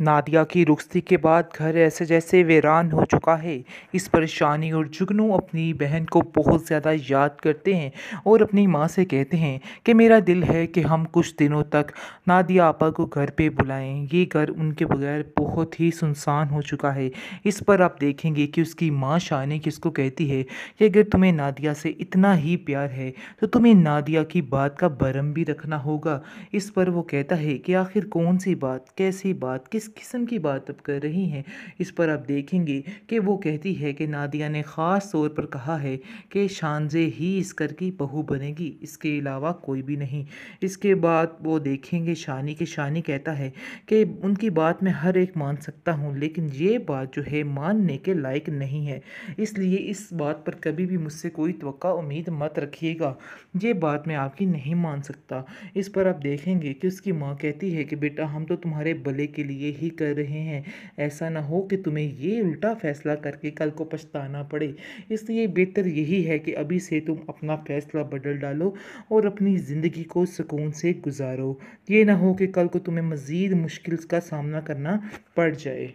नादिया की रुखसती के बाद घर ऐसे जैसे वीरान हो चुका है इस परेशानी और जुगनू अपनी बहन को बहुत ज़्यादा याद करते हैं और अपनी माँ से कहते हैं कि मेरा दिल है कि हम कुछ दिनों तक नादिया आपा को घर पे बुलाएं ये घर उनके बगैर बहुत ही सुनसान हो चुका है इस पर आप देखेंगे कि उसकी माँ शाने की उसको कहती है कि अगर तुम्हें नादिया से इतना ही प्यार है तो तुम्हें नादिया की बात का भरम भी रखना होगा इस पर वो कहता है कि आखिर कौन सी बात कैसी बात किस किस किस्म की बात अब कर रही हैं इस पर आप देखेंगे कि वो कहती है कि नादिया ने ख़ास तौर पर कहा है कि शानजे ही इस कर की बहू बनेगी इसके अलावा कोई भी नहीं इसके बाद वो देखेंगे शानी के शानी कहता है कि उनकी बात मैं हर एक मान सकता हूँ लेकिन ये बात जो है मानने के लायक नहीं है इसलिए इस बात पर कभी भी मुझसे कोई तो उम्मीद मत रखिएगा ये बात मैं आपकी नहीं मान सकता इस पर आप देखेंगे कि उसकी माँ कहती है कि बेटा हम तो तुम्हारे भले के लिए ही कर रहे हैं ऐसा ना हो कि तुम्हें ये उल्टा फैसला करके कल को पछताना पड़े इसलिए बेहतर यही है कि अभी से तुम अपना फ़ैसला बदल डालो और अपनी ज़िंदगी को सुकून से गुजारो ये ना हो कि कल को तुम्हें मज़ीद मुश्किल का सामना करना पड़ जाए